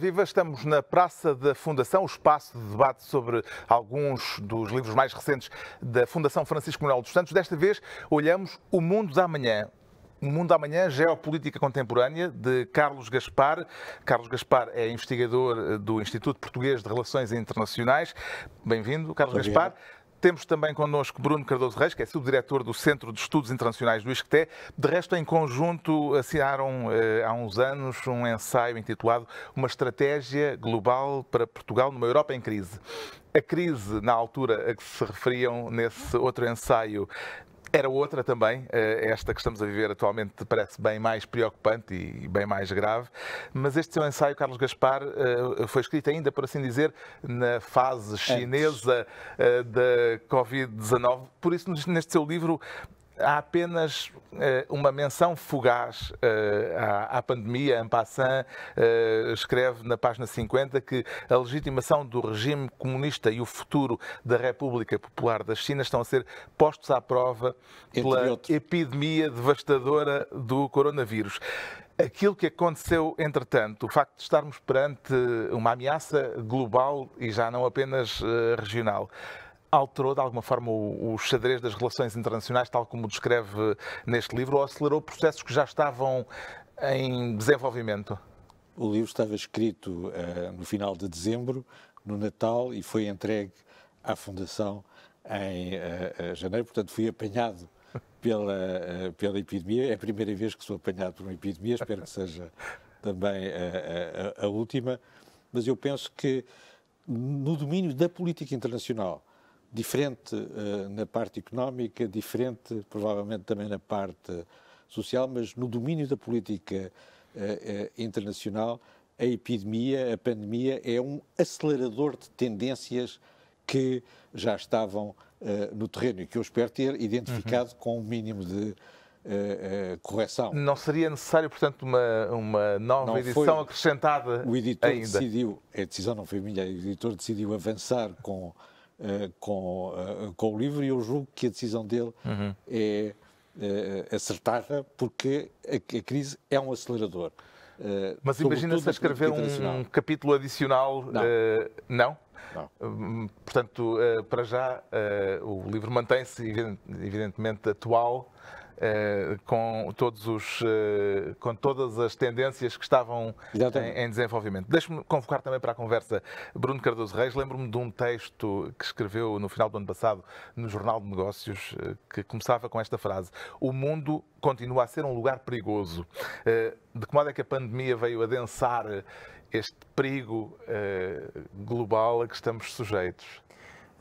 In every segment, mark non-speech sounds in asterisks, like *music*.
viva! Estamos na Praça da Fundação, o espaço de debate sobre alguns dos livros mais recentes da Fundação Francisco Manuel dos Santos. Desta vez olhamos O Mundo da Manhã, Mundo da Amanhã, Geopolítica Contemporânea, de Carlos Gaspar. Carlos Gaspar é investigador do Instituto Português de Relações Internacionais. Bem-vindo, Carlos Gaspar. Temos também connosco Bruno Cardoso Reis, que é subdiretor do Centro de Estudos Internacionais do ISCTE. De resto, em conjunto, assinaram eh, há uns anos um ensaio intitulado Uma Estratégia Global para Portugal numa Europa em Crise. A crise, na altura a que se referiam nesse outro ensaio, era outra também, eh, esta que estamos a viver atualmente parece bem mais preocupante e bem mais grave, mas este seu ensaio, Carlos Gaspar, eh, foi escrito ainda, por assim dizer, na fase chinesa Antes. Eh, da Covid-19, por isso neste seu livro há apenas eh, uma menção fugaz eh, à, pandemia. Em passant, eh, escreve na página 50 que a legitimação do regime comunista e o futuro da República Popular da China estão a ser postos à prova pela epidemia devastadora do coronavírus. Aquilo que aconteceu, entretanto, o facto de estarmos perante uma ameaça global e já não apenas regional, alterou de alguma forma o, o xadrez das relações internacionais, tal como descreve neste livro, ou acelerou processos que já estavam em desenvolvimento? O livro estava escrito uh, no final de dezembro, no Natal, e foi entregue à Fundação em uh, janeiro, portanto fui apanhado pela, uh, pela epidemia. É a primeira vez que sou apanhado por uma epidemia, espero que seja também a última. Mas eu penso que no domínio da política internacional, diferente uh, na parte económica, diferente provavelmente também na parte social, mas no domínio da política uh, internacional, a epidemia, a pandemia, é um acelerador de tendências que já estavam no terreno e que eu espero ter identificado uhum. com o um mínimo de Uh, uh, correção. Não seria necessário, portanto, uma, uma nova não edição foi. acrescentada? O editor ainda. decidiu, é a decisão não foi minha, é o editor decidiu avançar com uh, com, uh, com o livro e eu julgo que a decisão dele uhum. é uh, acertada, porque a, a, crise é um acelerador. Mas imagina-se a escrever um capítulo adicional, não? não? não. Hum, portanto, para já, o livro mantém-se evidentemente atual, eh, com, todos os, eh, com todas as tendências que estavam em, em, desenvolvimento. Deixe-me convocar também para a conversa Bruno Cardoso Reis. Lembro-me de um texto que escreveu no final do ano passado no Jornal de Negócios, eh, que começava com esta frase: O mundo continua a ser um lugar perigoso. De que modo é que a pandemia veio adensar este perigo global a que estamos sujeitos?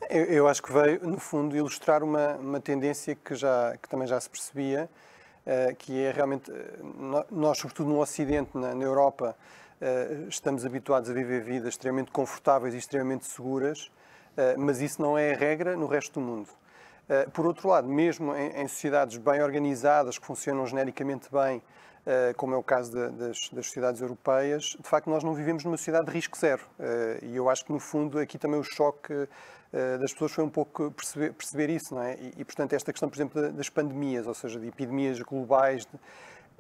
Eu, eu, acho que veio, no fundo, ilustrar uma, uma tendência que, já, que também já se percebia, uh, que é realmente, eh, nós, sobretudo no Ocidente, na, na Europa, uh, estamos habituados a viver vidas extremamente confortáveis e extremamente seguras, uh, mas isso não é a regra no resto do mundo. Por outro lado, mesmo em, em sociedades bem organizadas, que funcionam genericamente bem, eh, como é o caso de, das, das, sociedades europeias, de facto nós não vivemos numa sociedade de risco zero. Eh, e eu acho que, no fundo, aqui também o choque eh, das pessoas foi um pouco perceber, perceber isso, não é? E, e, portanto, esta questão, por exemplo, das pandemias, ou seja, de epidemias globais, de,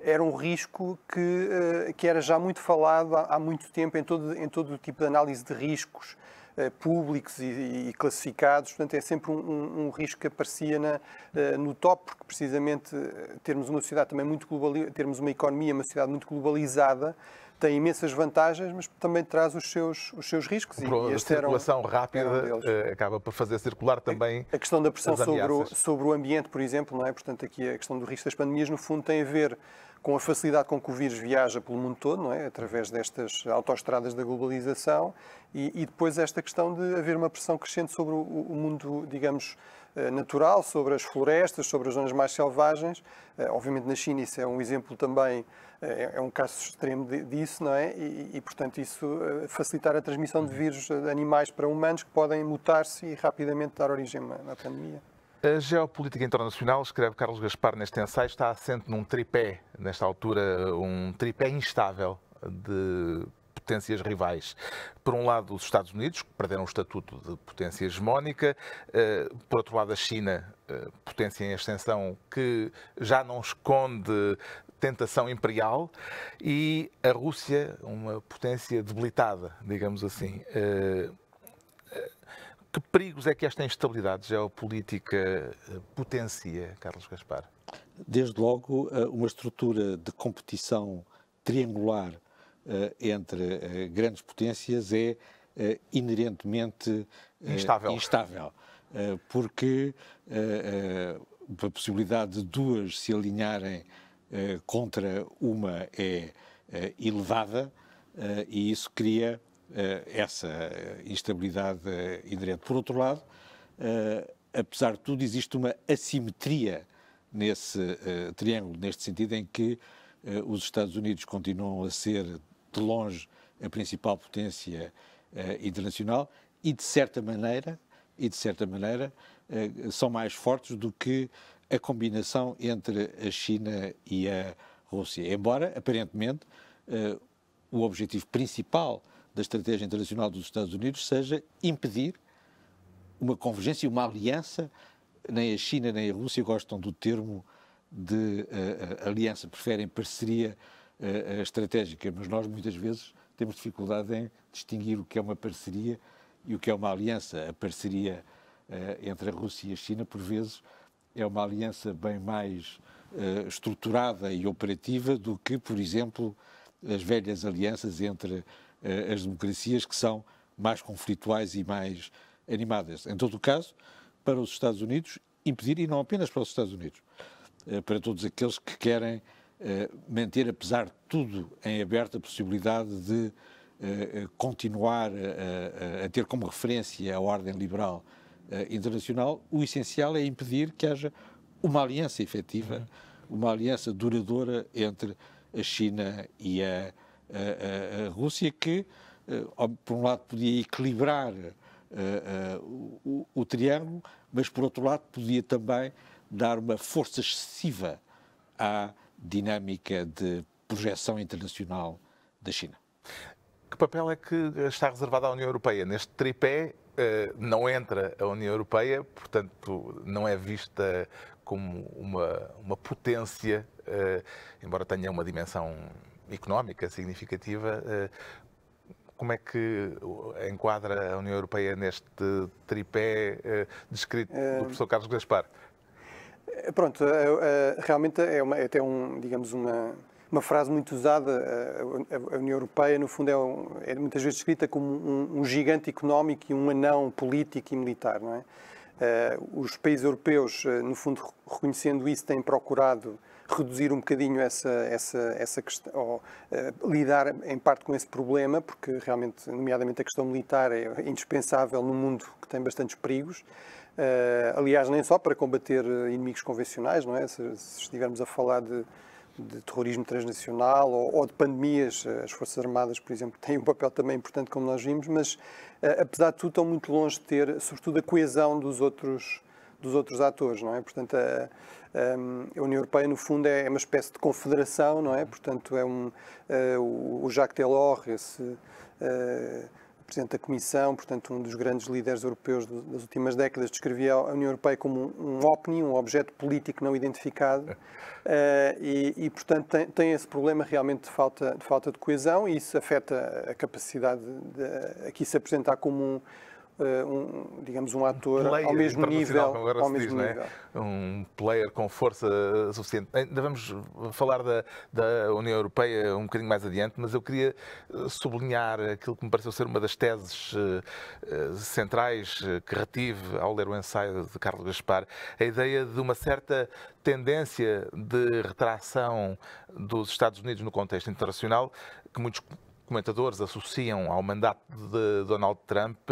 era um risco que, que era já muito falado há, há muito tempo em todo, em todo o tipo de análise de riscos eh, públicos e, e, classificados, portanto é sempre um, um, um risco que aparecia na, eh, no top, porque precisamente eh, termos uma sociedade também muito globalizada, termos uma economia, uma sociedade muito globalizada, tem imensas vantagens, mas também traz os seus, os seus riscos. e a circulação eram, rápida eram acaba por fazer circular também. A questão da pressão sobre o, sobre o ambiente, por exemplo, não é? Portanto, aqui a questão do risco das pandemias, no fundo, tem a ver com a facilidade com que o vírus viaja pelo mundo todo, não é? através destas autoestradas da globalização, e, e, depois esta questão de haver uma pressão crescente sobre o, o, mundo, digamos, eh, natural, sobre as florestas, sobre as zonas mais selvagens. Eh, obviamente na China isso é um exemplo também, eh, é, é um caso extremo disso, não é? E, e portanto isso facilitar a transmissão de vírus de animais para humanos que podem mutar-se e rapidamente dar origem a uma pandemia. A geopolítica internacional, escreve Carlos Gaspar neste ensaio, está assente num tripé, nesta altura, um tripé instável de potências rivais. Por um lado, os Estados Unidos, que perderam o estatuto de potência hegemónica, eh, por outro lado, a China, eh, potência em extensão, que já não esconde tentação imperial, e a Rússia, uma potência debilitada, digamos assim. Eh, que perigos é que esta instabilidade geopolítica eh, potencia, Carlos Gaspar? Desde logo, eh, uma estrutura de competição triangular eh, entre grandes potências é inerentemente instável. instável porque a possibilidade de duas se alinharem contra uma é elevada e isso cria eh, essa instabilidade eh, indireta. Por outro lado, eh, apesar de tudo, existe uma assimetria nesse triângulo, neste sentido em que os Estados Unidos continuam a ser, de longe, a principal potência internacional e, de certa maneira, e de certa maneira são mais fortes do que a combinação entre a China e a Rússia. Embora, aparentemente, o objetivo principal da estratégia internacional dos Estados Unidos seja impedir uma convergência e uma aliança. Nem a China nem a Rússia gostam do termo de uh, aliança, preferem parceria uh, estratégica, mas nós muitas vezes temos dificuldade em distinguir o que é uma parceria e o que é uma aliança. A parceria uh, entre a Rússia e a China, por vezes, é uma aliança bem mais estruturada e operativa do que, por exemplo, as velhas alianças entre eh, as democracias que são mais conflituais e mais animadas. Em todo o caso, para os Estados Unidos, impedir, e não apenas para os Estados Unidos, eh, para todos aqueles que querem eh, manter, apesar de tudo, em aberto a possibilidade de continuar a, a ter como referência a ordem liberal internacional, o essencial é impedir que haja uma aliança efetiva, uhum. uma aliança duradoura entre a China e a a, Rússia, que, eh, por um lado, podia equilibrar eh, eh, o, o, triângulo, mas, por outro lado, podia também dar uma força excessiva à dinâmica de projeção internacional da China. Que papel é que está reservado à União Europeia? Neste tripé não entra a União Europeia, portanto, não é vista como uma, uma potência, embora tenha uma dimensão económica significativa. Eh, como é que enquadra a União Europeia neste tripé eh, descrito do eh, professor Carlos Gaspar? Pronto, realmente é, uma, é até um, digamos, uma, uma frase muito usada. A União Europeia, no fundo, é, um, é muitas vezes descrita como um, um, gigante económico e um anão político e militar, não é? os países europeus, no fundo, reconhecendo isso, têm procurado reduzir um bocadinho essa, essa, essa questão, ou, uh, lidar em parte com esse problema, porque realmente, nomeadamente, a questão militar é indispensável num mundo que tem bastantes perigos. Uh, aliás, nem só para combater eh, inimigos convencionais, não é? Se, se estivermos a falar de, de terrorismo transnacional ou, ou, de pandemias, as Forças Armadas, por exemplo, têm um papel também importante, como nós vimos, mas uh, apesar de tudo, estão muito longe de ter, sobretudo, a coesão dos outros dos outros atores, não é? Portanto, a, a União Europeia, no fundo, é, é uma espécie de confederação, não é? Portanto, é um, é, o Jacques Delors, esse é, Presidente da Comissão, portanto, um dos grandes líderes europeus das últimas décadas, descrevia a União Europeia como um, um OPNI, um objeto político não identificado, e, e portanto, tem, tem, esse problema realmente de falta, de falta de coesão, e isso afeta a capacidade de, de, aqui se apresentar como um eh, um, digamos, um ator ao mesmo nível. Agora ao mesmo diz, é? nível. É? Um player com força suficiente. Ainda vamos falar da, da União Europeia um bocadinho mais adiante, mas eu queria sublinhar aquilo que me pareceu ser uma das teses eh, eh, centrais que retive ao ler o ensaio de Carlos Gaspar, a ideia de uma certa tendência de retração dos Estados Unidos no contexto internacional que muitos comentadores associam ao mandato de Donald Trump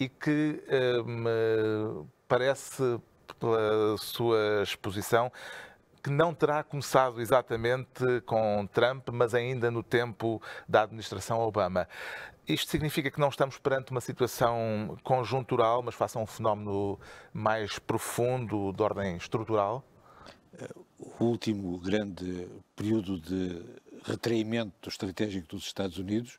e que hum, parece, pela sua exposição, que não terá começado exatamente com Trump, mas ainda no tempo da administração Obama. Isto significa que não estamos perante uma situação conjuntural, mas face a um fenómeno mais profundo de ordem estrutural? Eh, o último grande período de retraimento estratégico dos Estados Unidos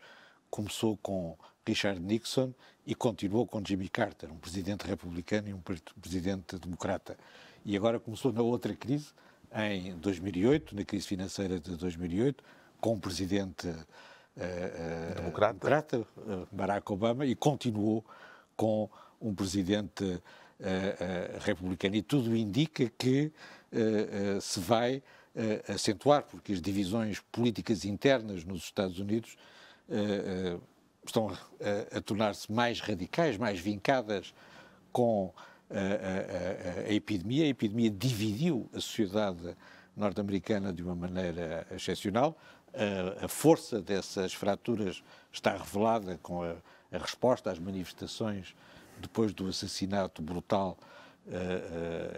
começou com Richard Nixon e continuou com Jimmy Carter, um presidente republicano e um presidente democrata. E agora começou na outra crise, em 2008, na crise financeira de 2008, com o presidente uh, uh, democrata, democrata uh, Barack Obama, e continuou com um presidente republicano. E tudo indica que se vai uh, acentuar, porque as divisões políticas internas nos Estados Unidos uh, estão a, a tornar-se mais radicais, mais vincadas com a, a, a, epidemia. A epidemia dividiu a sociedade norte-americana de uma maneira excepcional. A, força dessas fraturas está revelada com a, resposta às manifestações depois do assassinato brutal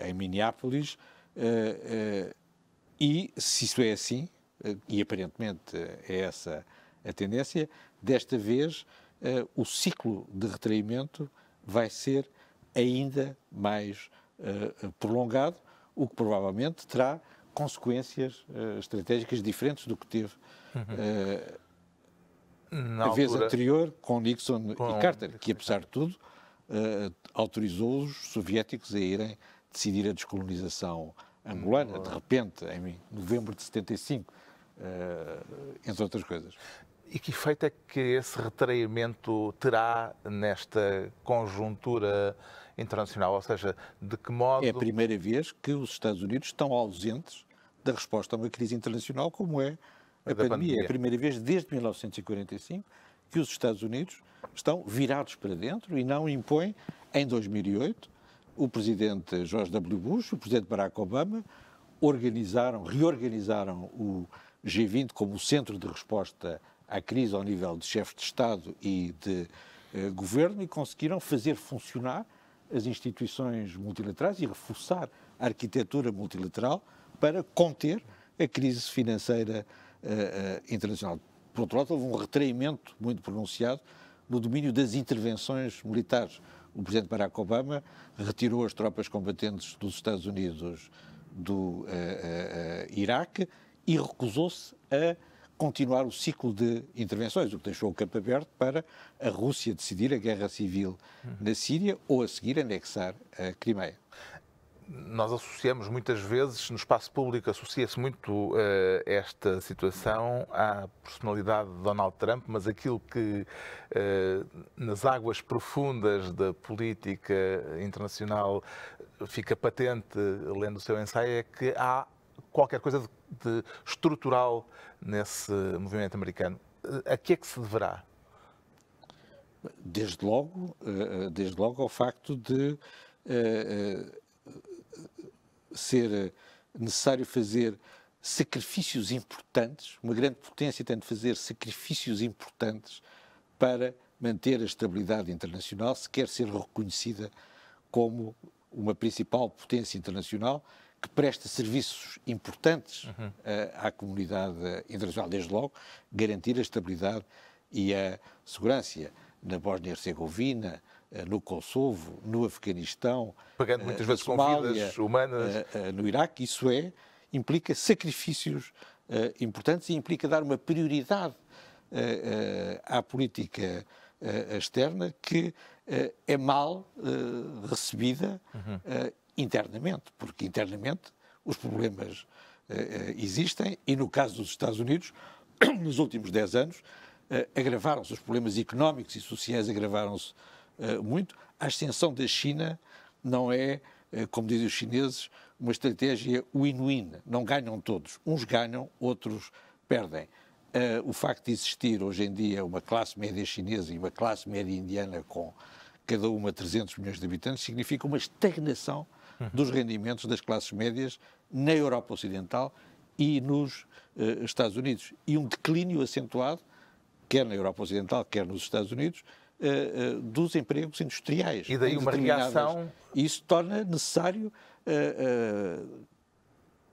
em Minneapolis. E se isso é assim, eh, e aparentemente eh, é essa a tendência, desta vez eh, o ciclo de retraimento vai ser ainda mais prolongado, o que provavelmente terá consequências estratégicas diferentes do que teve uhum. a vez anterior com Nixon com... e Carter, que apesar de tudo autorizou os soviéticos a irem decidir a descolonização angolana, de repente, em novembro de 75, eh, entre outras coisas. E que efeito é que esse retraimento terá nesta conjuntura internacional? Ou seja, de que modo. É a primeira vez que os Estados Unidos estão ausentes da resposta a uma crise internacional como é a pandemia. pandemia. É a primeira vez desde 1945 que os Estados Unidos estão virados para dentro e não impõem, em 2008, o presidente George W. Bush, o presidente Barack Obama, organizaram, reorganizaram o G20 como centro de resposta à crise ao nível de chefes de Estado e de eh, governo e conseguiram fazer funcionar as instituições multilaterais e reforçar a arquitetura multilateral para conter a crise financeira eh, eh internacional. Por outro lado, houve um retraimento muito pronunciado no domínio das intervenções militares o presidente Barack Obama retirou as tropas combatentes dos Estados Unidos do uh, uh, Iraque e recusou-se a continuar o ciclo de intervenções, o que deixou o campo aberto para a Rússia decidir a guerra civil uhum. na Síria ou a seguir anexar a Crimeia nós associamos muitas vezes, no espaço público, associa-se muito uh, esta situação à personalidade de Donald Trump, mas aquilo que uh, nas águas profundas da política internacional fica patente, lendo o seu ensaio, é que há qualquer coisa de, de estrutural nesse movimento americano. Eh, a que é que se deverá? Desde logo, desde logo ao facto de ser eh, necessário fazer sacrifícios importantes, uma grande potência tem de fazer sacrifícios importantes para manter a estabilidade internacional, se quer ser reconhecida como uma principal potência internacional que presta serviços importantes uhum. uh, à comunidade internacional, desde logo, garantir a estabilidade e a segurança na Bósnia-Herzegovina, eh, no Kosovo, no Afeganistão, pagando muitas eh, vezes com vidas humanas, eh, no Iraque, isso é implica sacrifícios importantes e implica dar uma prioridade à política externa que é mal recebida uhum. internamente, porque internamente os problemas existem e no caso dos Estados Unidos, *clears throat* nos últimos 10 anos, agravaram-se os problemas económicos e sociais agravaram-se eh, muito. A ascensão da China não é, eh, como dizem os chineses, uma estratégia win-win. Não ganham todos. Uns ganham, outros perdem. Eh, o facto de existir hoje em dia uma classe média chinesa e uma classe média indiana com cada uma 300 milhões de habitantes significa uma estagnação uhum. dos rendimentos das classes médias na Europa Ocidental e nos Estados Unidos. E um declínio acentuado, quer na Europa Ocidental, quer nos Estados Unidos, eh, eh, dos empregos industriais. E daí uma reação. Isso torna necessário uh,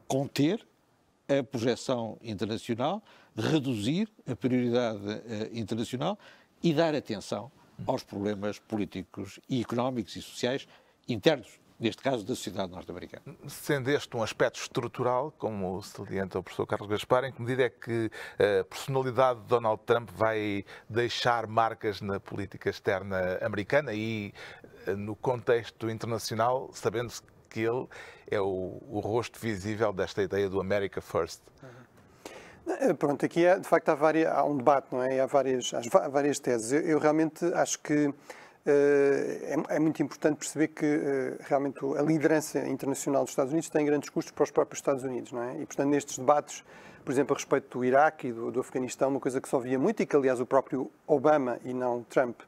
conter a projeção internacional, reduzir a prioridade internacional e dar atenção aos problemas políticos e económicos e sociais internos neste caso da sociedade norte-americana. Sendo este um aspecto estrutural, como salienta o professor Carlos Gaspar, em que medida é que eh, a personalidade de Donald Trump vai deixar marcas na política externa americana e eh, no contexto internacional, sabendo-se que ele é o, o, rosto visível desta ideia do America First? Uhum. Eh, pronto, aqui é de facto há, várias, há, um debate, não é? Há várias, há várias teses. Eu, eu realmente acho que eh, é, é, muito importante perceber que eh, realmente a liderança internacional dos Estados Unidos tem grandes custos para os próprios Estados Unidos, não é? E, portanto, nestes debates, por exemplo, a respeito do Iraque e do, do Afeganistão, uma coisa que só via muito e que, aliás, o próprio Obama e não Trump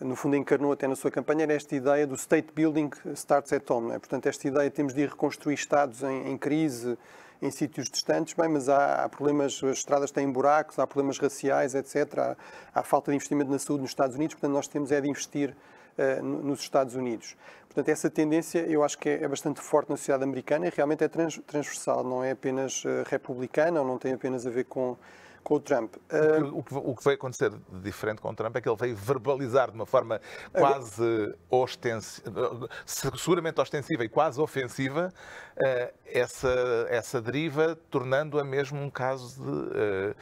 no fundo encarnou até na sua campanha era esta ideia do state building starts at home, é? portanto esta ideia temos de reconstruir estados em, em crise, em sítios distantes, bem, mas há, há, problemas, as estradas têm buracos, há problemas raciais, etc. Há, há, falta de investimento na saúde nos Estados Unidos, portanto, nós temos é de investir uh, nos Estados Unidos. Portanto, essa tendência eu acho que é, é bastante forte na sociedade americana e realmente é trans, transversal, não é apenas uh, republicana ou não tem apenas a ver com com o Trump. O que, ah, o que acontecer de diferente com o Trump é que ele veio verbalizar de uma forma ah, quase ostensiva, seguramente ostensiva e quase ofensiva, ah, essa, essa deriva, tornando-a mesmo um caso de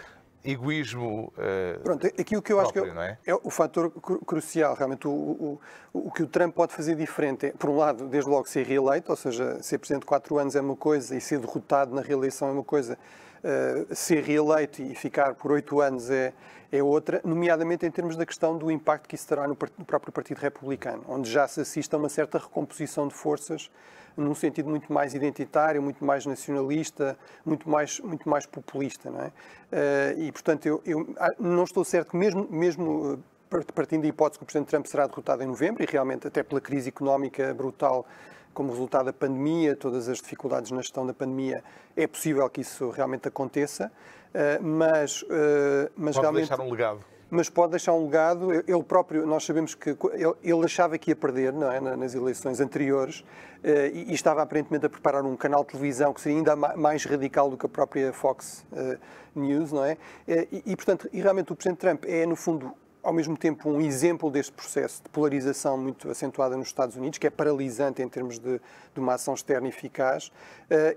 egoísmo. Uh, Pronto, é aqui o que eu próprio, acho que é, é? é o fator cru crucial, realmente, o, o, o, que o Trump pode fazer diferente é, por um lado, desde logo ser reeleito, ou seja, ser presidente quatro anos é uma coisa e ser derrotado na reeleição é uma coisa, eh, ser reeleito e ficar por oito anos é, é outra, nomeadamente em termos da questão do impacto que isso terá no, no, próprio Partido Republicano, onde já se assiste a uma certa recomposição de forças num sentido muito mais identitário, muito mais nacionalista, muito mais, muito mais populista. Não é? Uh, e, portanto, eu, eu, ah, não estou certo que mesmo, mesmo eh, partindo da hipótese que o Presidente Trump será derrotado em novembro, e realmente até pela crise económica brutal como resultado da pandemia, todas as dificuldades na gestão da pandemia, é possível que isso realmente aconteça, eh, mas, eh, mas Pode realmente... deixar um legado mas pode deixar um legado. Ele próprio, nós sabemos que ele achava que ia perder não é? nas eleições anteriores eh, e estava aparentemente a preparar um canal de televisão que seria ainda mais radical do que a própria Fox News, não é? E, portanto, e realmente o Presidente Trump é, no fundo, ao mesmo tempo, um exemplo deste processo de polarização muito acentuada nos Estados Unidos, que é paralisante em termos de, de uma ação externa eficaz, uh,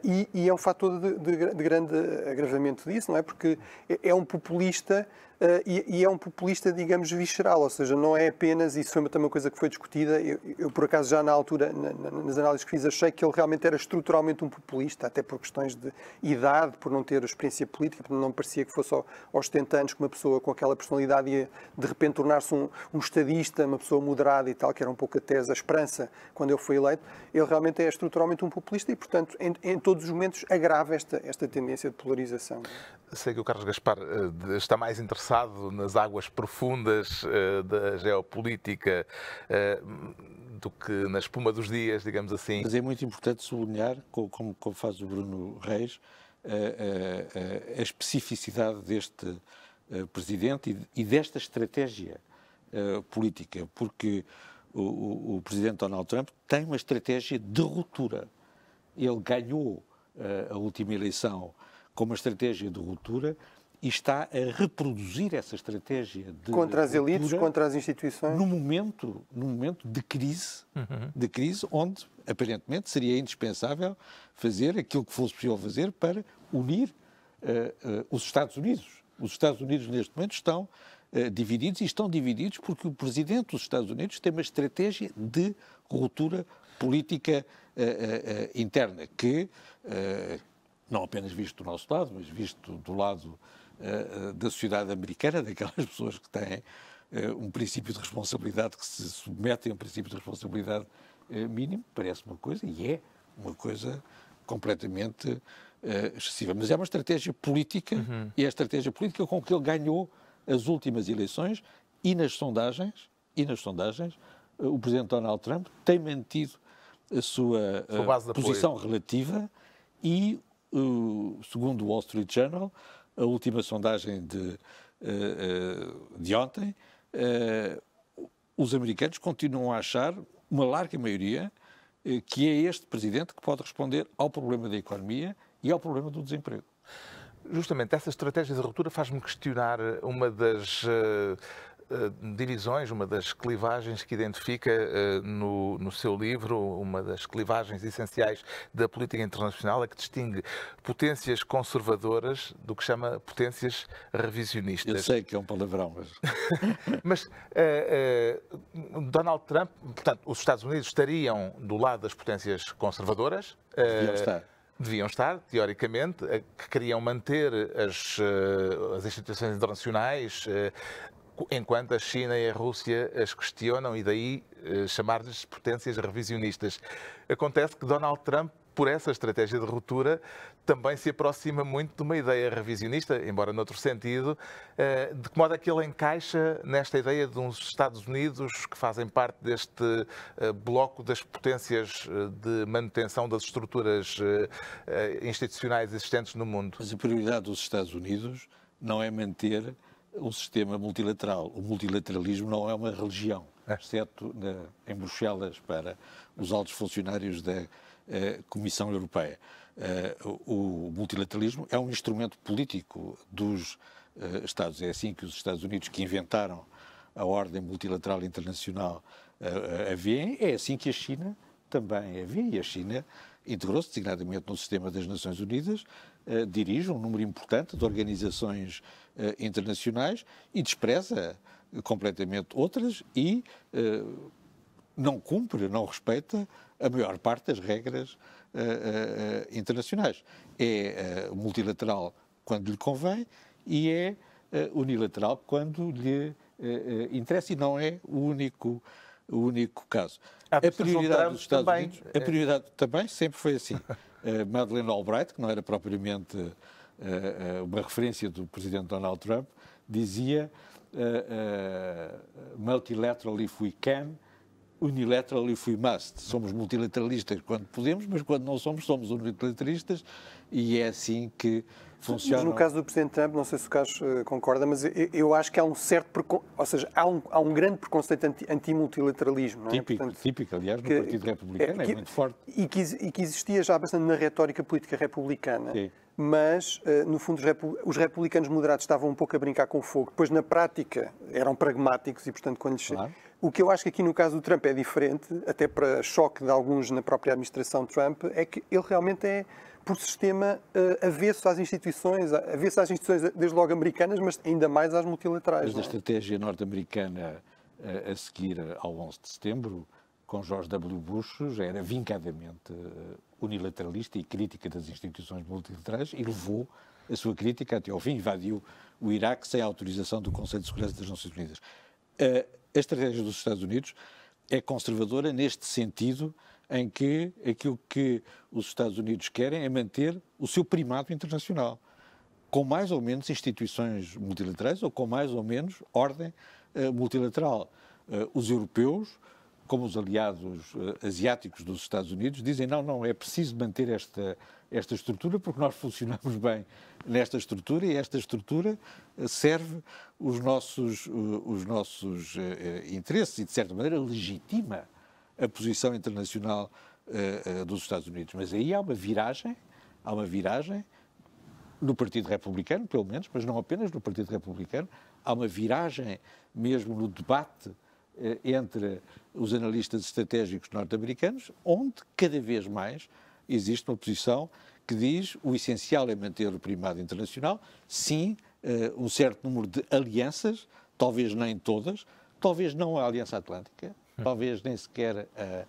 e, e, é um fator de, de, de, grande agravamento disso, não é? Porque é, é um populista eh, e, e, é um populista, digamos, visceral, ou seja, não é apenas, isso foi também uma coisa que foi discutida, eu, eu por acaso já na altura, na, na, nas análises que fiz, achei que ele realmente era estruturalmente um populista, até por questões de idade, por não ter experiência política, porque não parecia que fosse aos 70 anos que uma pessoa com aquela personalidade ia de repente tornar-se um, um estadista, uma pessoa moderada e tal, que era um pouco a tese, a esperança, quando eu fui eleito, ele realmente é estruturalmente um populista e, portanto, em, em todos os momentos agrava esta, esta tendência de polarização. Sei que o Carlos Gaspar eh, está mais interessado nas águas profundas eh, da geopolítica eh, do que na espuma dos dias, digamos assim. Mas é muito importante sublinhar, como, faz o Bruno Reis, a, especificidade deste presidente e desta estratégia política, porque o presidente Donald Trump tem uma estratégia de ruptura. Ele ganhou a última eleição com uma estratégia de ruptura e está a reproduzir essa estratégia de contra as elites, contra as instituições, no momento, no momento de crise, uhum. de crise onde aparentemente seria indispensável fazer aquilo que fosse possível fazer para unir uh, uh, os Estados Unidos. Os Estados Unidos neste momento estão uh, divididos e estão divididos porque o presidente dos Estados Unidos tem uma estratégia de ruptura política interna que não apenas visto do nosso lado, mas visto do lado uh, da sociedade americana, daquelas pessoas que têm uh, um princípio de responsabilidade, que se submetem a um princípio de responsabilidade uh, mínimo, parece uma coisa e é uma coisa completamente excessiva. Mas é uma estratégia política uhum. e é a estratégia política com que ele ganhou as últimas eleições e nas sondagens, e nas sondagens, o presidente Donald Trump tem mantido a sua, posição apoio. relativa e segundo o Wall Street Journal, a última sondagem de, eh, eh, de ontem, eh, os americanos continuam a achar, uma larga maioria, que é este presidente que pode responder ao problema da economia e ao problema do desemprego. Justamente essa estratégia de ruptura faz-me questionar uma das eh, divisões, uma das clivagens que identifica eh, no, no seu livro, uma das clivagens essenciais da política internacional, é que distingue potências conservadoras do que chama potências revisionistas. Eu sei que é um palavrão, mas. *laughs* mas uh, uh, Donald Trump, portanto, os Estados Unidos estariam do lado das potências conservadoras. Deviam estar deviam estar, teoricamente, que queriam manter as, as instituições internacionais, enquanto a China e a Rússia as questionam e daí eh, chamar-lhes potências revisionistas. Acontece que Donald Trump por essa estratégia de ruptura, também se aproxima muito de uma ideia revisionista, embora noutro sentido, eh, de que modo é que ele encaixa nesta ideia de uns Estados Unidos que fazem parte deste eh, bloco das potências de manutenção das estruturas institucionais existentes no mundo? Mas a prioridade dos Estados Unidos não é manter o sistema multilateral, o multilateralismo não é uma religião, é. exceto na, em Bruxelas para os altos funcionários da eh, Comissão Europeia. Uh, o multilateralismo é um instrumento político dos uh, Estados. É assim que os Estados Unidos, que inventaram a ordem multilateral internacional, uh, a veem. É assim que a China também a vê. E a China integrou-se designadamente no sistema das Nações Unidas, dirige um número importante de organizações eh, internacionais e despreza completamente outras e eh, não cumpre, não respeita a maior parte das regras eh, internacionais. É multilateral quando lhe convém e é unilateral quando lhe interessa e não é o único o único caso. a prioridade dos Estados também. Unidos, a prioridade também sempre foi assim. *laughs* Madeleine Albright, que não era propriamente eh, eh, uma referência do presidente Donald Trump, dizia eh, multilateral if we can, unilateral if we must. Somos multilateralistas quando podemos, mas quando não somos, somos unilateralistas e é assim que funcionam. Mas no caso do Presidente Trump, não sei se o Carlos eh, concorda, mas eu, acho que há um certo, ou seja, há um, há um grande preconceito anti-multilateralismo. Anti é? típico, típico, aliás, que, no Partido é, Republicano, é, que, é muito forte. E que, e que, existia já bastante na retórica política republicana. Sim mas eh, no fundo os republicanos moderados estavam um pouco a brincar com o fogo, pois na prática eram pragmáticos e portanto quando claro. o que eu acho que aqui no caso do Trump é diferente, até para choque de alguns na própria administração Trump, é que ele realmente é por sistema uh, avesso às instituições, avesso às instituições eh, desde logo americanas, mas ainda mais às multilaterais. Mas a é? estratégia norte-americana uh, a seguir ao 11 de setembro, com George W. Bush, já era vincadamente uh, unilateralista e crítica das instituições multilaterais e levou a sua crítica até ao fim, invadiu o Iraque sem a autorização do Conselho de Segurança das Nações Unidas. Uh, a estratégia dos Estados Unidos é conservadora neste sentido em que aquilo que os Estados Unidos querem é manter o seu primado internacional, com mais ou menos instituições multilaterais ou com mais ou menos ordem uh, multilateral. Uh, os europeus como os aliados eh, asiáticos dos Estados Unidos, dizem não, não, é preciso manter esta, esta estrutura porque nós funcionamos *laughs* bem nesta estrutura e esta estrutura eh, serve os nossos, eh, os nossos interesses e, de certa maneira, legitima a posição internacional dos Estados Unidos. Mas aí há uma viragem, há uma viragem no Partido Republicano, pelo menos, mas não apenas no Partido Republicano, há uma viragem mesmo no debate eh, entre os analistas estratégicos norte-americanos, onde cada vez mais existe uma posição que diz o essencial é manter o primado internacional, sim, eh, um certo número de alianças, talvez nem todas, talvez não a Aliança Atlântica, hum. talvez nem sequer a, a,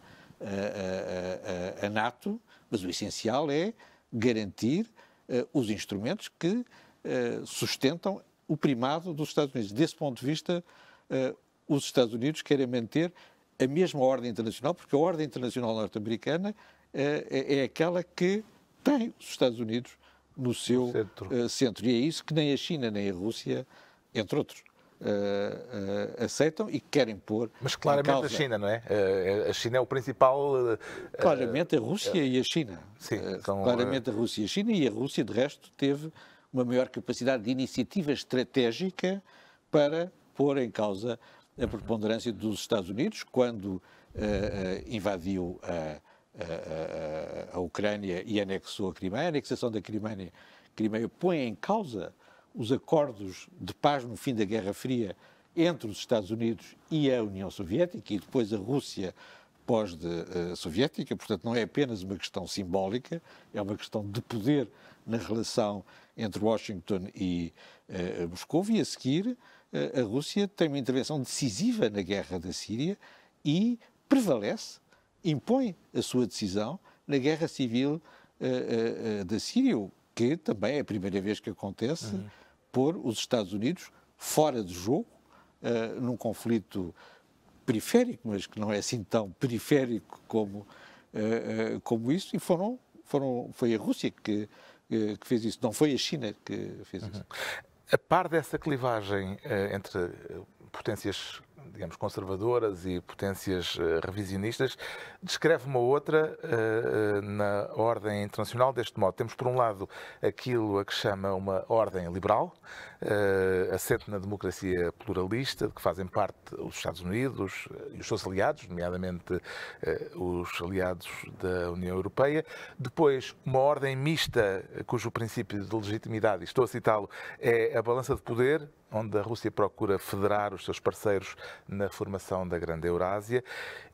a, a NATO, mas o essencial é garantir eh, os instrumentos que sustentam o primado dos Estados Unidos. Desse ponto de vista, os Estados Unidos querem manter a mesma ordem internacional, porque a ordem internacional norte-americana eh, é, é aquela que tem os Estados Unidos no seu centro. Eh, centro. E é isso que nem a China nem a Rússia, entre outros, Uh, uh, aceitam e querem pôr. Mas claramente a China, não é? Uh, a China é o principal. claramente a Rússia e a China. Sim, então, claramente a Rússia e a China, e a Rússia, de resto, teve uma maior capacidade de iniciativa estratégica para pôr em causa a é preponderância dos Estados Unidos quando uh, invadiu a, a, a, Ucrânia e anexou a Crimeia. A anexação da Crimeia, Crimeia põe em causa os acordos de paz no fim da Guerra Fria entre os Estados Unidos e a União Soviética e depois a Rússia pós-soviética, portanto não é apenas uma questão simbólica, é uma questão de poder na relação entre Washington e uh, Moscou e a seguir a Rússia tem uma intervenção decisiva na guerra da Síria e prevalece, impõe a sua decisão na guerra civil uh, uh, da Síria, o que também é a primeira vez que acontece, uhum. por os Estados Unidos fora de jogo, uh, num conflito periférico, mas que não é assim tão periférico como, como isso, e foram, foram, foi a Rússia que que fez isso, não foi a China que fez uhum. isso a par dessa clivagem eh, entre eh, potências digamos, conservadoras e potências eh, revisionistas, descreve uma outra eh, eh, na ordem internacional deste modo. Temos, por um lado, aquilo a que chama uma ordem liberal, assente na democracia pluralista, de que fazem parte os Estados Unidos e os seus aliados, nomeadamente os aliados da União Europeia. Depois, uma ordem mista, cujo princípio de legitimidade, estou a citá-lo, é a balança de poder, onde a Rússia procura federar os seus parceiros na formação da Grande Eurásia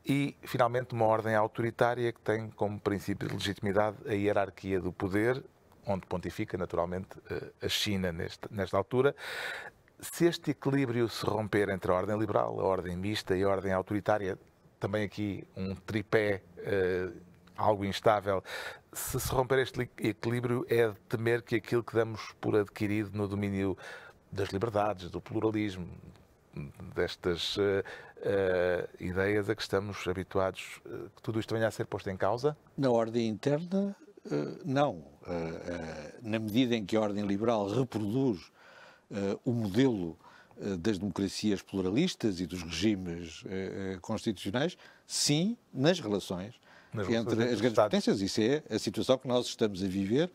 e, finalmente, uma ordem autoritária que tem como princípio de legitimidade a hierarquia do poder, onde pontifica, naturalmente, eh, a China neste, nesta altura. Se este equilíbrio se romper entre a ordem liberal, a ordem mista e a ordem autoritária, também aqui um tripé eh, algo instável. Se se romper este equilíbrio, é de temer que aquilo que damos por adquirido no domínio das liberdades, do pluralismo, destas uh, uh, ideias a que estamos habituados, uh, que tudo isto venha a ser posto em causa? Na ordem interna, não. na medida em que a ordem liberal reproduz o modelo das democracias pluralistas e dos regimes constitucionais, sim, nas relações nas entre as grandes Estados. potências. Isso é a situação que nós estamos a viver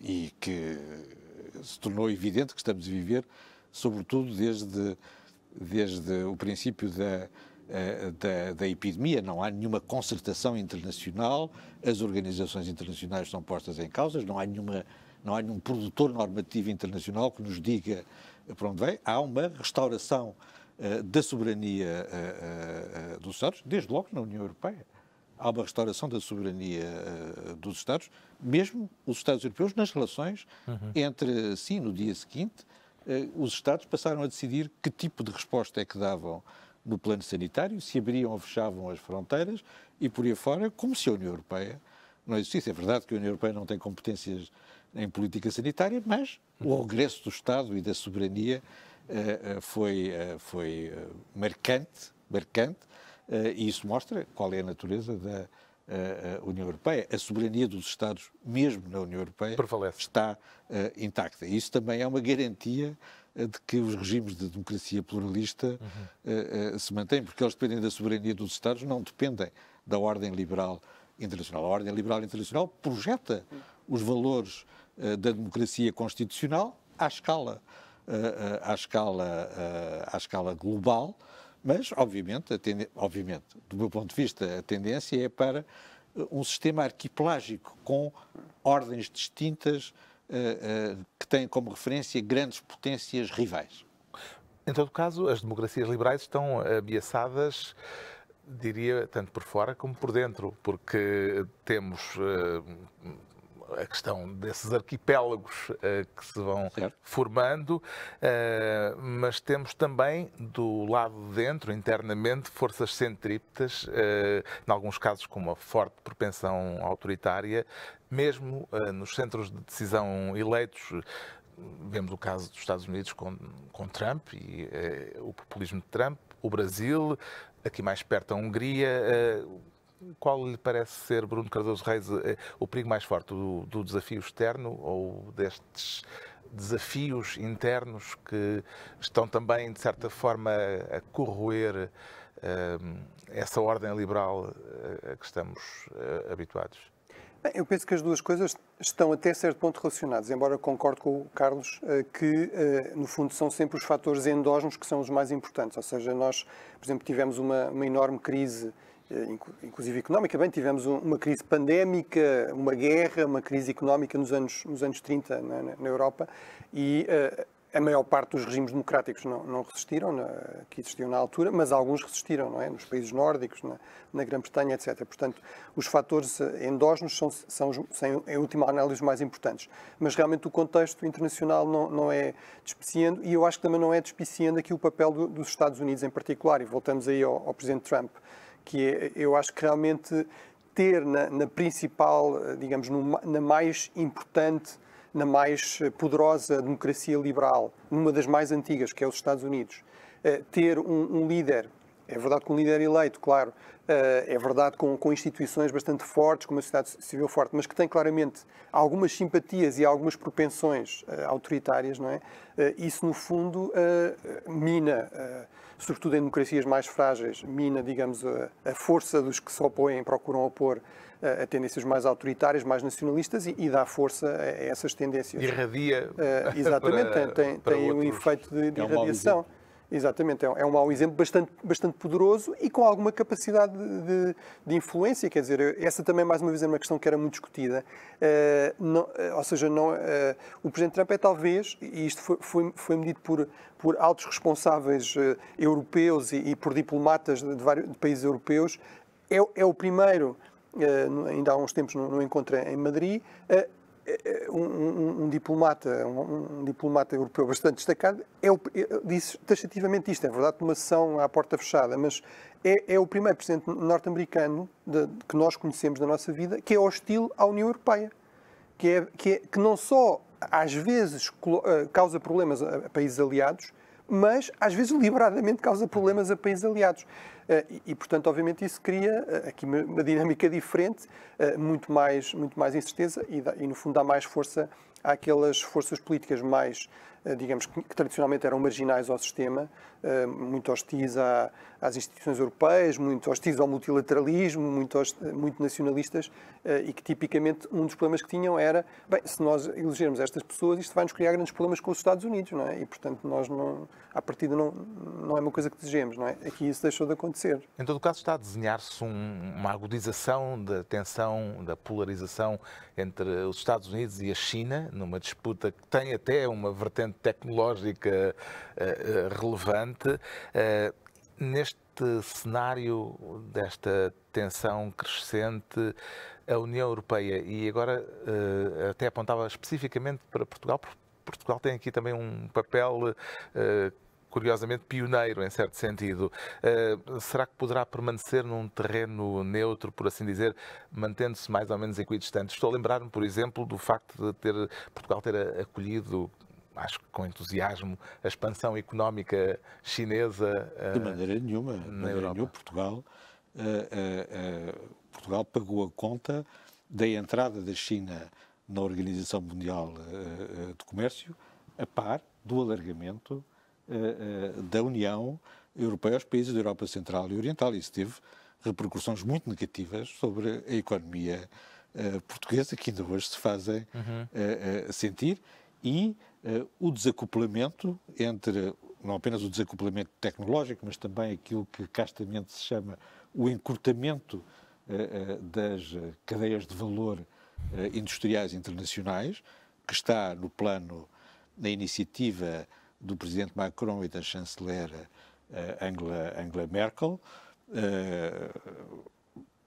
e que se tornou evidente que estamos a viver, sobretudo desde, desde o princípio da, eh, da, da, epidemia. Não há nenhuma concertação internacional, as organizações internacionais são postas em causa, não há, nenhuma, não há nenhum produtor normativo internacional que nos diga para onde vem. Há uma restauração uh, da soberania uh, eh, uh, dos Estados, desde logo na União Europeia há uma restauração da soberania uh, dos Estados, mesmo os Estados europeus, nas relações uhum. entre si, no dia seguinte, uh, os Estados passaram a decidir que tipo de resposta é que davam no plano sanitário, se abriam ou fechavam as fronteiras e por aí fora, como se a União Europeia não existisse. É verdade que a União Europeia não tem competências em política sanitária, mas o uhum. regresso do Estado e da soberania uh, foi, foi marcante, marcante eh, e isso mostra qual é a natureza da eh, eh, União Europeia. A soberania dos Estados, mesmo na União Europeia, Prevalece. está intacta. Isso também é uma garantia de que os regimes de democracia pluralista uhum. se mantêm, porque eles dependem da soberania dos Estados, não dependem da ordem liberal internacional. A ordem liberal internacional projeta os valores da democracia constitucional à escala, à escala, à escala global mas, obviamente, obviamente, do meu ponto de vista, a tendência é para uh, um sistema arquipelágico com ordens distintas uh, uh, que têm como referência grandes potências rivais. Em todo caso, as democracias liberais estão ameaçadas diria, tanto por fora como por dentro, porque temos uh, a questão desses arquipélagos eh, que se vão certo. formando, eh, mas temos também do lado de dentro, internamente, forças centrípetas, eh, em alguns casos com uma forte propensão autoritária, mesmo nos centros de decisão eleitos vemos o caso dos Estados Unidos com, com Trump e o populismo de Trump, o Brasil, aqui mais perto a Hungria qual lhe parece ser, Bruno Cardoso Reis, eh, o perigo mais forte? Do, do desafio externo ou destes desafios internos que estão também, de certa forma, a corroer eh, essa ordem liberal eh, a que estamos uh, habituados? eu penso que as duas coisas estão até certo ponto relacionadas, embora concordo com o Carlos que, no fundo, são sempre os fatores endógenos que são os mais importantes. Ou seja, nós, por exemplo, tivemos uma, uma enorme crise eh, inclusive económica Bem, tivemos uma crise pandémica, uma guerra, uma crise económica nos anos, nos anos 30 na, na Europa e eh, a maior parte dos regimes democráticos não, não resistiram, na, que existiam na altura, mas alguns resistiram, não é? Nos países nórdicos, na, na Grã-Bretanha, etc. Portanto, os fatores eh, endógenos são, são, são, em última análise, os mais importantes. Mas realmente o contexto internacional não, não é despiciando e eu acho que também não é despiciando aqui o papel do, dos Estados Unidos em particular. E voltamos aí ao, ao Presidente Trump que é, eu acho que realmente ter na, na principal, eh, digamos, no, na mais importante, na mais eh, poderosa democracia liberal, numa das mais antigas, que é os Estados Unidos, eh, ter um, um líder é verdade com um líder eleito, claro. Eh, é verdade com, com instituições bastante fortes, com uma sociedade civil forte, mas que tem claramente algumas simpatias e algumas propensões eh, autoritárias, não é? Eh, isso, no fundo, mina, sobretudo em democracias mais frágeis, mina, digamos, a, a força dos que se opõem, procuram opor a tendências mais autoritárias, mais nacionalistas e, e dá força a, a essas tendências. Irradia. *laughs* Exatamente, para, tem, tem, para tem um efeito de, de é irradiação. Exatamente, é, é um, mau exemplo bastante, bastante poderoso e com alguma capacidade de, de, influência, quer dizer, essa também, mais uma vez, é uma questão que era muito discutida. Uh, não, uh, ou seja, não, uh, o Presidente Trump é talvez, e isto foi, foi, foi medido por, por altos responsáveis europeus e, e, por diplomatas de, de, vários, de países europeus, é, é o primeiro, ainda há uns tempos, num encontro em Madrid, um, um, diplomata, um, um, diplomata europeu bastante destacado, é o, é, disse taxativamente isto, é verdade, uma sessão à porta fechada, mas é, é o primeiro presidente norte-americano que nós conhecemos na nossa vida que é hostil à União Europeia, que, é, que, é, que não só às vezes eh, causa problemas a países aliados, mas às vezes deliberadamente causa problemas a países aliados. Eh, e, portanto, obviamente, isso cria eh, aqui uma, dinâmica diferente, eh, muito, mais, muito mais incerteza e, e, no fundo, dá mais força àquelas forças políticas mais eh, digamos, que, tradicionalmente eram marginais ao sistema, eh, muito hostis às instituições europeias, muito hostis ao multilateralismo, muito, eh, muito nacionalistas, e que tipicamente um dos problemas que tinham era, bem, se nós elegermos estas pessoas, isto vai-nos criar grandes problemas com os Estados Unidos, não é? E, portanto, nós, não, à partida, não, não é uma coisa que desejemos, não é? Aqui isso deixou de acontecer. Em todo caso, está a desenhar-se um, uma agudização da tensão, da polarização entre os Estados Unidos e a China, numa disputa que tem até uma vertente tecnológica eh, eh, relevante. Eh, neste cenário desta tensão crescente, a União Europeia, e agora até apontava especificamente para Portugal, porque Portugal tem aqui também um papel curiosamente pioneiro em certo sentido. será que poderá permanecer num terreno neutro, por assim dizer, mantendo-se mais ou menos equidistante? Estou a lembrar-me, por exemplo, do facto de ter Portugal ter acolhido acho que com entusiasmo, a expansão económica chinesa. Eh, de maneira nenhuma, maneira Europa. nenhuma, Portugal, eh, eh, Portugal pagou a conta da entrada da China na Organização Mundial do Comércio, a par do alargamento da União Europeia aos países da Europa Central e Oriental. Isso teve repercussões muito negativas sobre a economia portuguesa, que ainda hoje se fazem uhum. sentir, e uh, o desacoplamento entre, não apenas o desacoplamento tecnológico, mas também aquilo que castamente se chama o encurtamento uh, das cadeias de valor industriais internacionais, que está no plano, na iniciativa do Presidente Macron e da Chanceler Angela, Angela Merkel,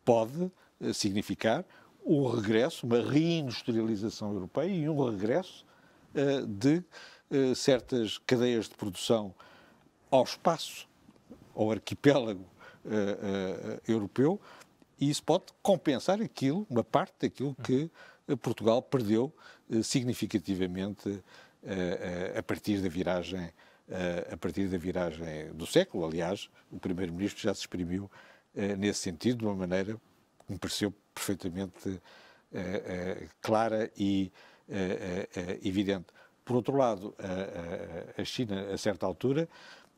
pode significar um regresso, uma reindustrialização europeia e um regresso eh, de eh, certas cadeias de produção ao espaço, ao arquipélago eh, europeu, e isso pode compensar aquilo, uma parte daquilo que Portugal perdeu significativamente a partir da viragem a partir da viragem do século. Aliás, o primeiro-ministro já se exprimiu nesse sentido de uma maneira que me pareceu perfeitamente clara e é, é, é evidente. Por outro lado, a, a, China, a certa altura,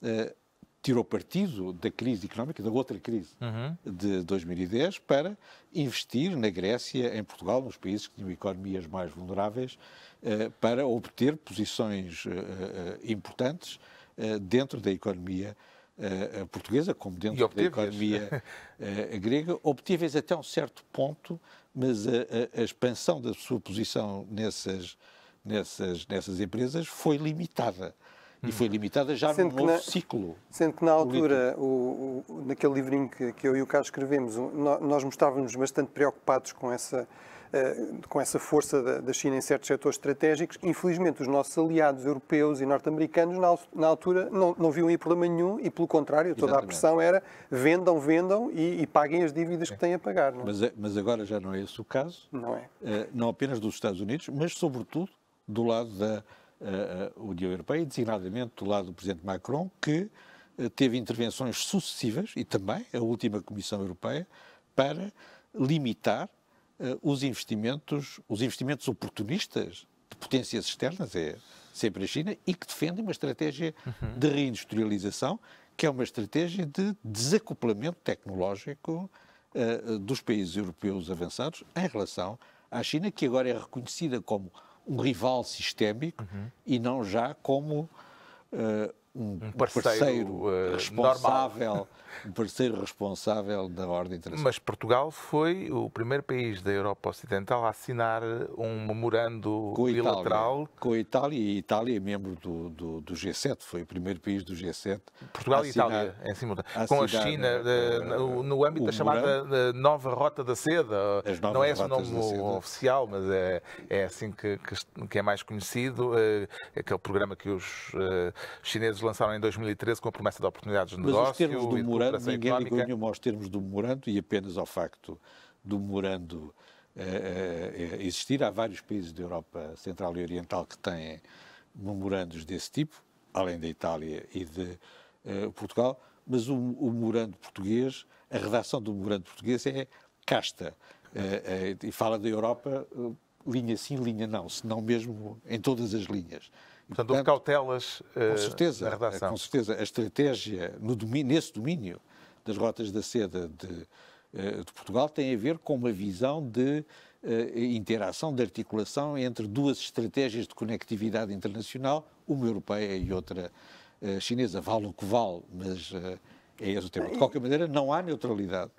eh, tirou partido da crise económica, da outra crise uhum. de 2010, para investir na Grécia, em Portugal, nos países que tinham economias mais vulneráveis, eh, para obter posições eh, importantes dentro da economia portuguesa, como dentro da economia *laughs* grega, obtíveis até um certo ponto mas a, a, a expansão da sua posição nessas, nessas, nessas empresas foi limitada. E foi uhum. limitada já sendo no novo na, ciclo. Sendo que na altura, o, o, naquele livrinho que, que, eu e o Carlos escrevemos, nós, nós mostrávamos bastante preocupados com essa eh, com essa força da China em certos setores estratégicos. Infelizmente, os nossos aliados europeus e norte-americanos, na altura, não, não viam aí problema nenhum e, pelo contrário, toda Exatamente. a pressão era vendam, vendam e, e paguem as dívidas é. que têm a pagar. É? Mas, é, mas, agora já não é esse o caso. Não é. Eh, não apenas dos Estados Unidos, mas, sobretudo, do lado da eh, União Europeia, designadamente do lado do Presidente Macron, que teve intervenções sucessivas e também a última Comissão Europeia para limitar eh, os investimentos, os investimentos oportunistas de potências externas, é sempre a China, e que defendem uma estratégia uhum. de reindustrialização, que é uma estratégia de desacoplamento tecnológico uh, dos países europeus avançados em relação à China, que agora é reconhecida como um rival sistémico uhum. e não já como eh, um, um parceiro, parceiro, eh, responsável, um parceiro responsável da ordem internacional. Mas Portugal foi o primeiro país da Europa Ocidental a assinar eh, um memorando com bilateral Itália, com a Itália e a Itália é membro do, do, do, G7, foi o primeiro país do G7. Portugal assinar, e Itália em simultâneo. Com a China eh, no, no, âmbito da chamada Murano, Nova Rota da Seda. Não é esse o nome oficial, mas é, é assim que, que, que é mais conhecido, aquele programa que os chineses lançaram em 2013 com a promessa de oportunidades de negócio. Mas os termos do memorando, ninguém ligou nenhuma aos termos do memorando e apenas ao facto do memorando eh, eh, eh, existir. Há vários países da Europa Central e Oriental que têm memorandos desse tipo, além da Itália e de Portugal, mas o, o memorando português, a redação do memorando português é casta e fala da Europa linha sim, linha não, se não mesmo em todas as linhas. Portanto, houve cautelas com eh, certeza, na redação. Eh, com certeza, a estratégia no domínio, nesse domínio das rotas da seda de, eh, de Portugal tem a ver com uma visão de interação, de articulação entre duas estratégias de conectividade internacional, uma europeia e outra chinesa. Vale o que vale, mas é esse o tema. De qualquer maneira, não há neutralidade.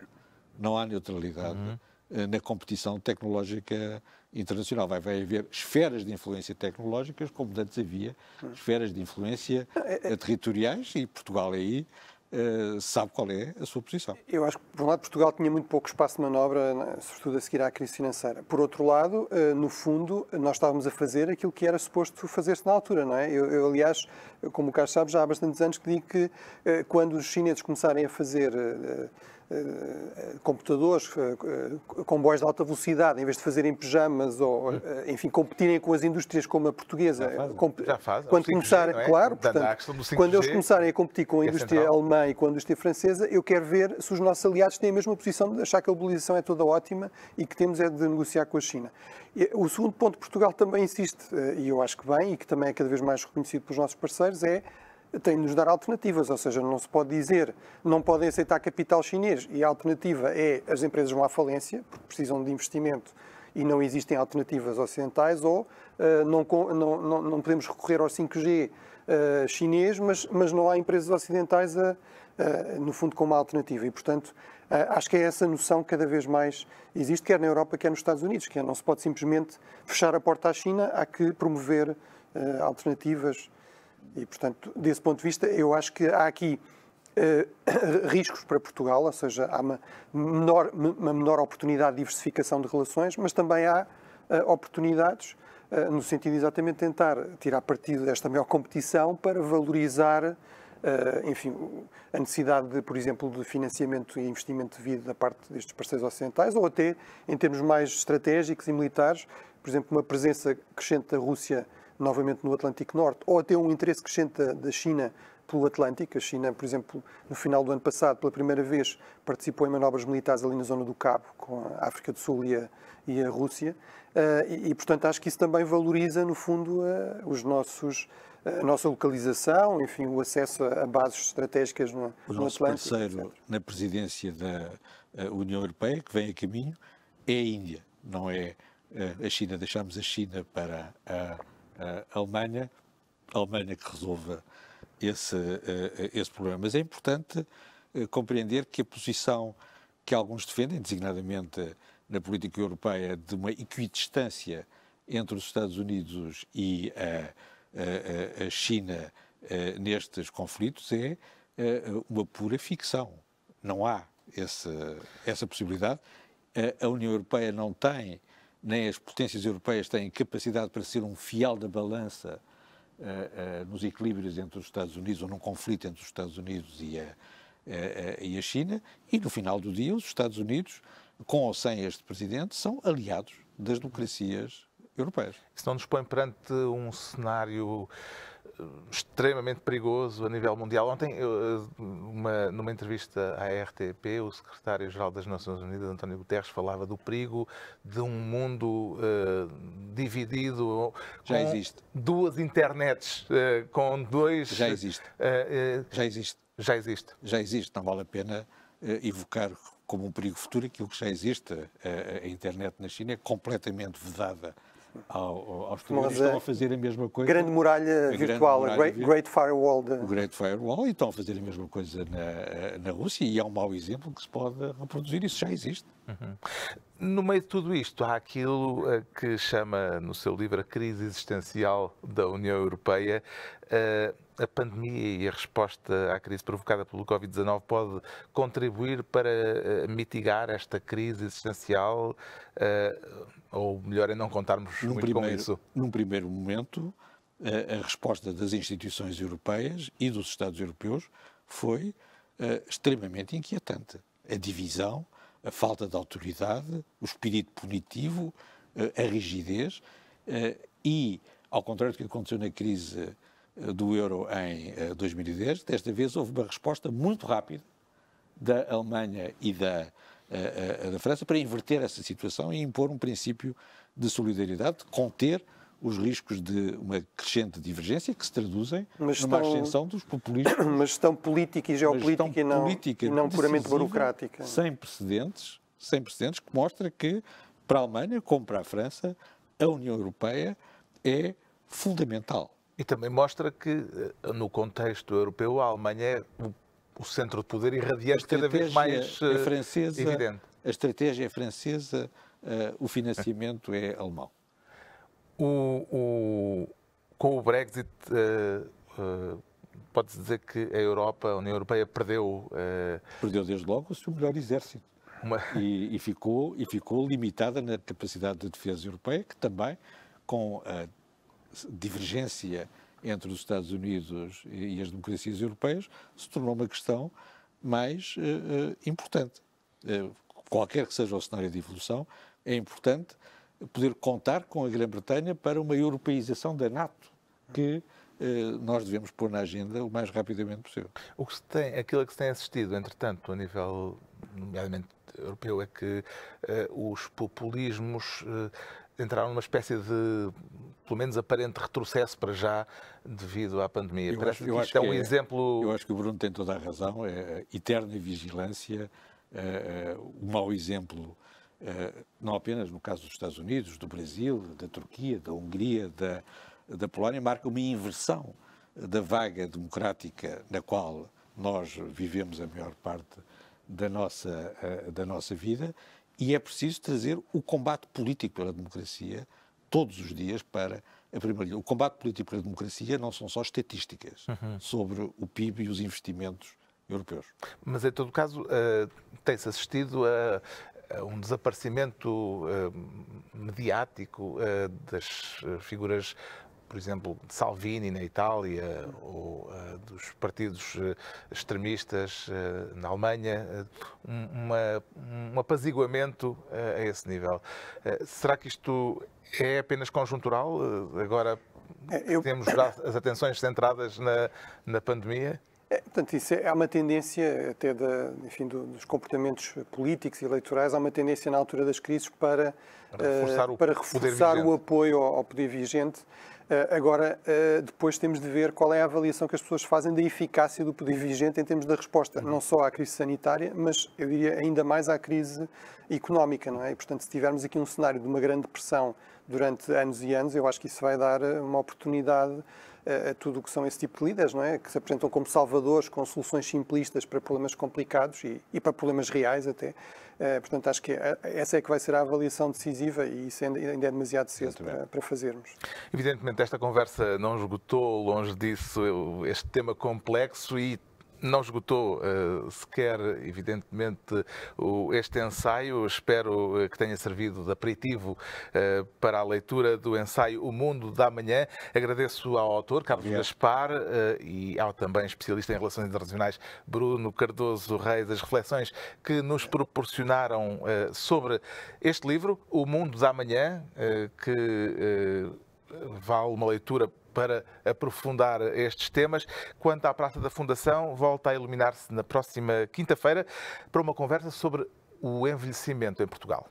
Não há neutralidade. Uhum. Eh, na competição tecnológica internacional. Vai, vai haver esferas de influência tecnológicas, como antes havia esferas de influência eh, territoriais, e Portugal aí Uh, sabe qual é a sua posição. Eu acho que, por um lado, Portugal tinha muito pouco espaço de manobra, sobretudo a seguir à crise financeira. Por outro lado, uh, no fundo, nós estávamos a fazer aquilo que era suposto fazer-se na altura, não é? Eu, eu, aliás, como o Carlos sabe, já há bastantes anos que digo que uh, quando os chineses começarem a fazer eh, computadores, eh, eh, comboios de alta velocidade, em vez de fazerem pijamas ou, uhum. enfim, competirem com as indústrias como a portuguesa. Já faz. Já quando é começarem, é? claro, portanto, quando eles começarem a competir com a é indústria é alemã e com a indústria francesa, eu quero ver se os nossos aliados têm a mesma posição de achar que a mobilização é toda ótima e que temos é de negociar com a China. O segundo ponto que Portugal também insiste, e eu acho que bem, e que também é cada vez mais reconhecido pelos nossos parceiros, é tem de nos dar alternativas, ou seja, não se pode dizer não podem aceitar capital chinês e a alternativa é as empresas vão à falência, porque precisam de investimento e não existem alternativas ocidentais, ou uh, não, não, não, podemos recorrer ao 5G uh, eh, chinês, mas, mas não há empresas ocidentais, a, uh, no fundo, como alternativa. E, portanto, acho que é essa noção que cada vez mais existe, quer na Europa, quer nos Estados Unidos, que é, não se pode simplesmente fechar a porta à China, há que promover eh, alternativas e, portanto, desse ponto de vista, eu acho que há aqui uh, *coughs* riscos para Portugal, ou seja, há uma menor, uma menor oportunidade de diversificação de relações, mas também há uh, oportunidades uh, no sentido de exatamente tentar tirar partido desta maior competição para valorizar Uh, enfim, a necessidade, de, por exemplo, de financiamento e investimento devido da parte destes parceiros ocidentais, ou até em termos mais estratégicos e militares, por exemplo, uma presença crescente da Rússia novamente no Atlântico Norte, ou até um interesse crescente da, China pelo Atlântico. A China, por exemplo, no final do ano passado, pela primeira vez, participou em manobras militares ali na zona do Cabo, com a África do Sul e a, e a Rússia. Uh, e, e, portanto, acho que isso também valoriza, no fundo, uh, os nossos eh, a nossa localização, enfim, o acesso a bases estratégicas no, o no nosso parceiro etc. na presidência da União Europeia, que vem a caminho, é a Índia, não é a China. Deixamos a China para a, Alemanha, a Alemanha que resolva esse, eh, esse problema. Mas é importante eh, compreender que a posição que alguns defendem, designadamente na política europeia, de uma equidistância entre os Estados Unidos e a, a, a China eh, nestes conflitos, é uma pura ficção. Não há esse, essa possibilidade. A União Europeia não tem nem as potências europeias têm capacidade para ser um fiel da balança uh, uh, nos equilíbrios entre os Estados Unidos ou num conflito entre os Estados Unidos e a, uh, e a China. E no final do dia, os Estados Unidos, com ou sem este presidente, são aliados das democracias europeias. Isso não nos põe perante um cenário extremamente perigoso a nível mundial. Ontem, eu, eh, uma, numa entrevista à RTP, o secretário-geral das Nações Unidas, António Guterres, falava do perigo de um mundo uh, dividido. Já existe. Duas internets uh, com dois. Já existe. Uh, já existe. Já existe. Já existe. Não vale a pena evocar como um perigo futuro aquilo que já existe. a internet na China é completamente vedada ao, aos turistas, estão a fazer a mesma coisa. Grande muralha a virtual, grande muralha, a Great, Firewall. De... O Great Firewall, e estão a fazer a mesma coisa na, na Rússia, e é um mau exemplo que se pode reproduzir, isso já existe. Uhum. No meio de tudo isto, há aquilo eh, que chama no seu livro a crise existencial da União Europeia. Uh, a pandemia e a resposta à crise provocada pelo Covid-19 pode contribuir para eh, mitigar esta crise existencial? Eh, ou melhor, é não contarmos num muito primeiro, com isso? Num primeiro momento, a, eh, a resposta das instituições europeias e dos Estados europeus foi uh, extremamente inquietante. A divisão, a falta de autoridade, o espírito punitivo, uh, a rigidez uh, e, ao contrário do que aconteceu na crise eh, do euro em 2010. Eh, Desta vez houve uma resposta muito rápida da Alemanha e da, eh, da França para inverter essa situação e impor um princípio de solidariedade, conter os riscos de uma crescente divergência que se traduzem mas numa estão, ascensão dos populistas. *coughs* Uma gestão política e geopolítica e não, política e não puramente burocrática. Sem precedentes, sem precedentes, que mostra que para a Alemanha, como para a França, a União Europeia é fundamental e também mostra que, eh, no contexto europeu, a Alemanha é o centro de poder e radiante cada vez mais é eh, francesa, evidente. A estratégia é francesa, eh, o financiamento é alemão. O, o, com o Brexit, pode-se dizer que a Europa, a União Europeia, perdeu. perdeu desde logo o seu melhor exército. Uma... E, e, ficou, e ficou limitada na capacidade de defesa europeia, que também, com a divergência entre os Estados Unidos e as democracias europeias se tornou uma questão mais uh, importante. Uh, qualquer que seja o cenário de evolução, é importante poder contar com a Grã-Bretanha para uma europeização da NATO, que uh, nós devemos pôr na agenda o mais rapidamente possível. O que se tem, aquilo que se tem assistido, entretanto, a nível, nomeadamente europeu, é que os populismos entraram numa espécie de pelo menos aparente retrocesso para já devido à pandemia. Eu acho, que isto é um é- exemplo. Eu acho que o Bruno tem toda a razão. É, é eterna vigilância, é, é, o mau exemplo, é, não apenas no caso dos Estados Unidos, do Brasil, da Turquia, da Hungria, da, da Polónia, marca uma inversão da vaga democrática na qual nós vivemos a maior parte da nossa, eh, da nossa vida e é preciso trazer o combate político pela democracia todos os dias para a primeira O combate político para a democracia não são só estatísticas uhum. sobre o PIB e os investimentos europeus. Mas, em todo caso, uh, tem-se assistido a, um desaparecimento uh, mediático uh, das figuras, por exemplo, de Salvini na Itália ou uh, dos partidos extremistas na Alemanha, um, uma, um apaziguamento a esse nível. será que isto é apenas conjuntural? Eh, agora é, Eu... temos já as atenções centradas na, na pandemia? É, portanto, isso é, há uma tendência até enfim, do, dos comportamentos políticos e eleitorais, há uma tendência na altura das crises para, para reforçar, eh, o, para reforçar o apoio ao, ao, poder vigente eh, agora, eh, depois temos de ver qual é a avaliação que as pessoas fazem da eficácia do poder vigente em termos da resposta, uhum. não só à crise sanitária, mas eu diria ainda mais à crise económica, não é? E, portanto, se tivermos aqui um cenário de uma grande pressão durante anos e anos, eu acho que isso vai dar eh, uma oportunidade a, tudo o que são esse tipo de líderes, não é? Que se apresentam como salvadores, com soluções simplistas para problemas complicados e, e para problemas reais até. Eh, portanto, acho que eh, essa é que vai ser a avaliação decisiva e isso ainda é demasiado cedo para, para, fazermos. Evidentemente, esta conversa não esgotou, longe disso, este tema complexo e não esgotou eh, sequer, evidentemente, este ensaio. Espero eh, que tenha servido de aperitivo eh, para a leitura do ensaio O Mundo da Manhã. Agradeço ao autor, Carlos yeah. Gaspar, e ao também especialista em relações internacionais, Bruno Cardoso Reis, as reflexões que nos proporcionaram sobre este livro, O Mundo da Manhã, que vale uma leitura para aprofundar estes temas. Quanto à Praça da Fundação, volta a iluminar-se na próxima quinta-feira para uma conversa sobre o envelhecimento em Portugal.